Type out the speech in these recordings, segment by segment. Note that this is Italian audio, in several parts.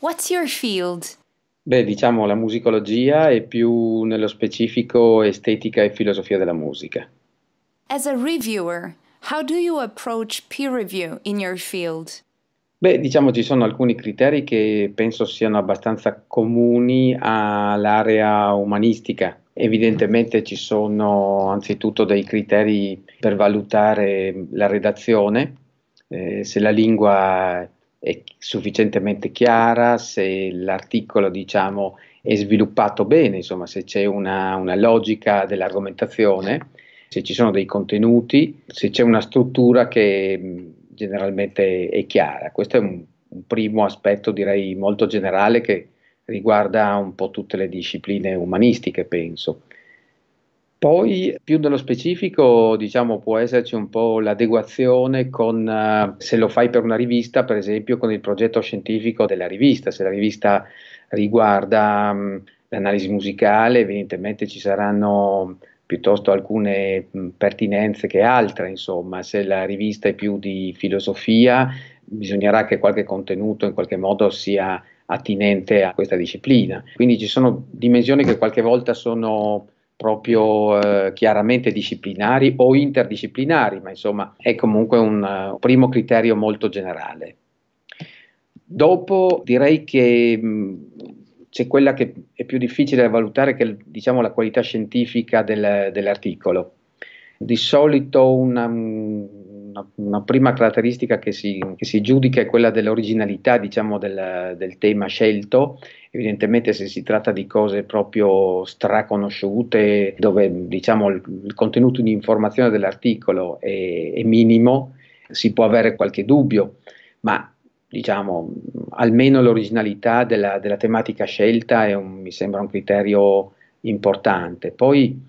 What's your field? Beh, diciamo la musicologia e più nello specifico estetica e filosofia della musica. As a reviewer, how do you approach peer review in your field? Beh, diciamo ci sono alcuni criteri che penso siano abbastanza comuni all'area umanistica. Evidentemente ci sono anzitutto dei criteri per valutare la redazione, eh, se la lingua è sufficientemente chiara, se l'articolo diciamo, è sviluppato bene, insomma, se c'è una, una logica dell'argomentazione, se ci sono dei contenuti, se c'è una struttura che generalmente è chiara. Questo è un, un primo aspetto, direi, molto generale che riguarda un po' tutte le discipline umanistiche, penso. Poi più nello specifico diciamo può esserci un po' l'adeguazione con eh, se lo fai per una rivista per esempio con il progetto scientifico della rivista, se la rivista riguarda um, l'analisi musicale evidentemente ci saranno piuttosto alcune mm, pertinenze che altre, insomma, se la rivista è più di filosofia, bisognerà che qualche contenuto in qualche modo sia attinente a questa disciplina. Quindi ci sono dimensioni che qualche volta sono proprio eh, chiaramente disciplinari o interdisciplinari, ma insomma è comunque un, eh, un primo criterio molto generale. Dopo direi che mh, mm, c'è quella che è più difficile da valutare, che è diciamo, la qualità scientifica del, dell'articolo. Di solito una, mm, una, una prima caratteristica che si, che si, giudica è quella dell'originalità diciamo, del, del, tema scelto, evidentemente se si tratta di cose proprio straconosciute, dove diciamo, il, il, contenuto di informazione dell'articolo è, è minimo, si può avere qualche dubbio, ma diciamo, almeno l'originalità della, della tematica scelta è un, mi sembra un criterio importante. Poi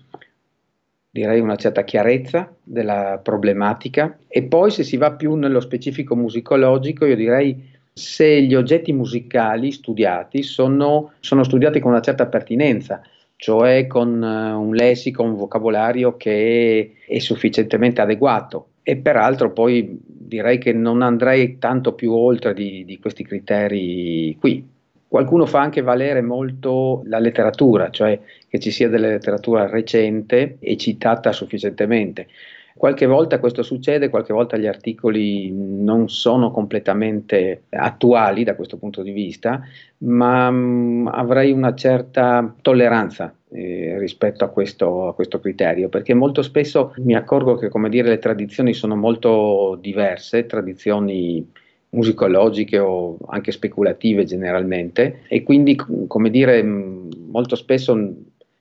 direi una certa chiarezza della problematica e poi se si va più nello specifico musicologico io direi se gli oggetti musicali studiati sono, sono studiati con una certa pertinenza, cioè con eh, un lessico, un vocabolario che è sufficientemente adeguato e peraltro poi direi che non andrei tanto più oltre di, di questi criteri qui. Qualcuno fa anche valere molto la letteratura, cioè che ci sia della letteratura recente e citata sufficientemente. Qualche volta questo succede, qualche volta gli articoli non sono completamente attuali da questo punto di vista, ma mh, mm, avrei una certa tolleranza eh, rispetto a questo, a questo, criterio, perché molto spesso mi accorgo che dire, le tradizioni sono molto diverse, tradizioni musicologiche o anche speculative generalmente e quindi come dire molto spesso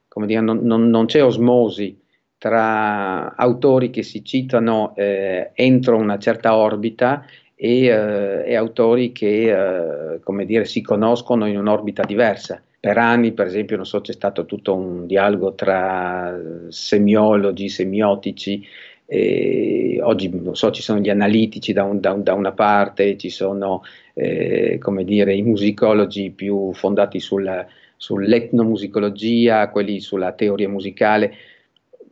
come dire, non, non, non c'è osmosi tra autori che si citano eh, entro una certa orbita e, eh, e autori che eh, come dire, si conoscono in un'orbita diversa. Per anni, per esempio, so, c'è stato tutto un dialogo tra eh, semiologi, semiotici, e oggi so, ci sono gli analitici da, un, da, un, da una parte, ci sono eh, dire, i musicologi più fondati sul, sull'etnomusicologia, quelli sulla teoria musicale.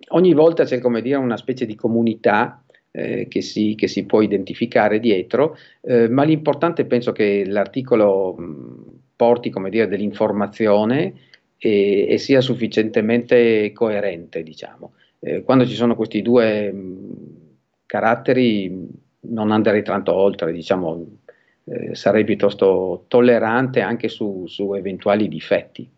Ogni volta c'è dire, una specie di comunità eh, che, si, che, si, può identificare dietro, eh, ma l'importante penso che l'articolo mh, porti dire, dell'informazione e, eh, e, sia sufficientemente coerente, diciamo eh, quando ci sono questi due mm, caratteri non andrei tanto oltre, diciamo, eh, sarei piuttosto tollerante anche su, su eventuali difetti.